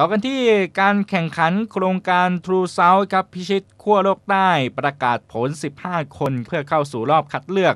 ต่อกันที่การแข่งขันโครงการ True South ครับพิชิตขั้วโลกใต้ประกาศผล 15 คนเพื่อเข้าสู่รอบคัดเลือก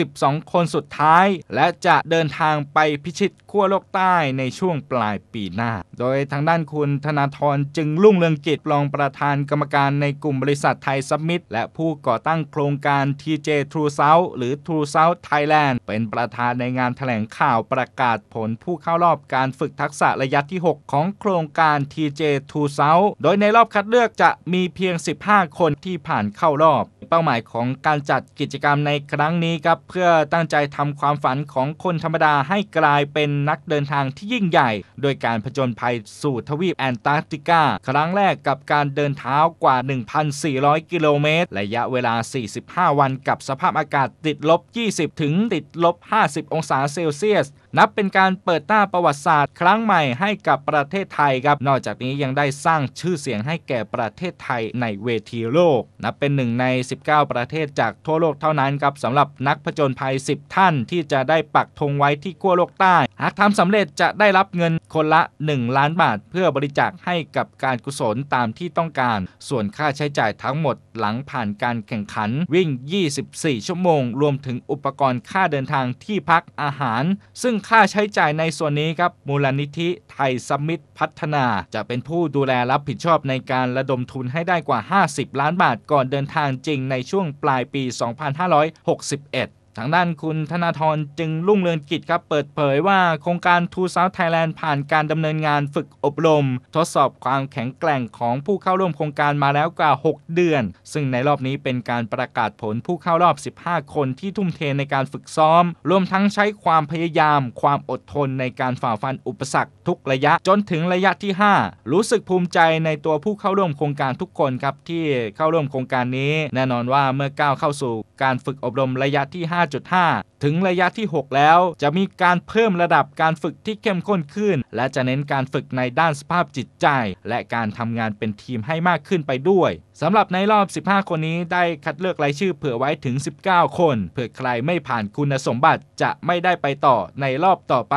12 คนสุดท้าย และจะเดินทางไปพิชิตขั้วโลกใต้ในช่วงปลายปีหน้า โดยทางด้านคุณธนาธรจึงลุ่งเรืองกิจรองประธานกรรมการในกลุ่มบริษัทไทยซัมมิตและผู้ก่อตั้งโครงการ TJ True South หรือ True South Thailand เป็นประธานในงานแถลงข่าวประกาศผลผู้เข้ารอบการฝึกทักษะระยะที่ 6 ของโครงการ TJ True South โดยในรอบคัดเลือกจะมีเพียง 15 คนที่ผ่านเข้ารอบ เป้าหมายของการจัดกิจกรรมในครั้งนี้ครับเพื่อตั้งใจทำความฝันของคนธรรมดาให้กลายเป็นนักเดินทางที่ยิ่งใหญ่ โดยการผจญภัยสู่ทวีปแอนตาร์กติกาครั้งแรกกับการเดินเท้ากว่า 1,400กิโลเมตรระยะเวลา 45 วันกับสภาพอากาศติดลบ 20 ถึงติดลบ 50 องศาเซลเซียส นับเป็นการเปิดหน้าประวัติศาสตร์ครั้งใหม่ให้กับประเทศไทยครับนอกจากนี้ยังได้สร้างชื่อเสียงให้แก่ประเทศไทยในเวทีโลกนับเป็นหนึ่งใน 19 ประเทศจากทั่วโลกเท่านั้นครับสำหรับนักผจญภัย10 ท่านที่จะได้ปักธงไว้ที่ขั้วโลกใต้ หากทำสำเร็จจะได้รับเงินคนละ 1 ล้านบาทเพื่อบริจาคให้กับการกุศลตามที่ต้องการ ส่วนค่าใช้จ่ายทั้งหมดหลังผ่านการแข่งขัน วิ่ง 24 ชั่วโมงรวมถึงอุปกรณ์ค่าเดินทางที่พักอาหาร ซึ่งค่าใช้จ่ายในส่วนนี้ครับมูลนิธิไทยสมิธพัฒนาจะเป็นผู้ดูแลรับผิดชอบในการระดมทุนให้ได้กว่า 50ล้านบาทก่อนเดินทางจริงในช่วงปลายปี2561ทางด้านคุณธนาธรจึงรุ่งเรืองกิจครับ เปิดเผยว่าโครงการทูซาวไทยแลนด์ผ่านการดำเนินงานฝึกอบรม ทดสอบความแข็งแกร่งของผู้เข้าร่วมโครงการมาแล้วกว่า 6 เดือน ซึ่งในรอบนี้เป็นการประกาศผลผู้เข้ารอบ 15 คนที่ทุ่มเทในการฝึกซ้อมรวมทั้งใช้ความพยายาม ความอดทนในการฝ่าฟันอุปสรรคทุกระยะจนถึงระยะที่ 5 รู้สึกภูมิใจในตัวผู้เข้าร่วมโครงการทุกคนครับที่เข้าร่วมโครงการนี้ แน่นอนว่าเมื่อก้าวเข้าสู่การฝึกอบรมระยะที่ 5 5.5ถึงระยะที่ 6 แล้วจะมีการเพิ่มระดับการฝึกที่เข้มข้นขึ้น และจะเน้นการฝึกในด้านสภาพจิตใจ และการทำงานเป็นทีมให้มากขึ้นไปด้วย สำหรับในรอบ 15 คนนี้ได้คัดเลือกรายชื่อเผื่อไว้ถึง 19 คน เผื่อใครไม่ผ่านคุณสมบัติจะไม่ได้ไปต่อในรอบต่อไป